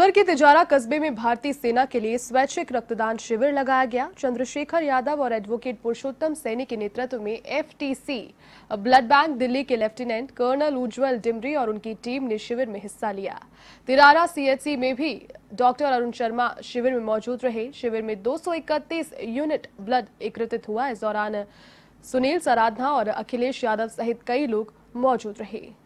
अतवर के तिजारा कस्बे में भारतीय सेना के लिए स्वैच्छिक रक्तदान शिविर लगाया गया चंद्रशेखर यादव और एडवोकेट पुरुषोत्तम सैनी के नेतृत्व में एफटीसी ब्लड बैंक दिल्ली के लेफ्टिनेंट कर्नल उज्जवल डिमरी और उनकी टीम ने शिविर में हिस्सा लिया तिरारा सीएचसी में भी डॉक्टर अरुण शर्मा शिविर में मौजूद रहे शिविर में दो यूनिट ब्लड एकत्रित हुआ इस दौरान सुनील सराधना और अखिलेश यादव सहित कई लोग मौजूद रहे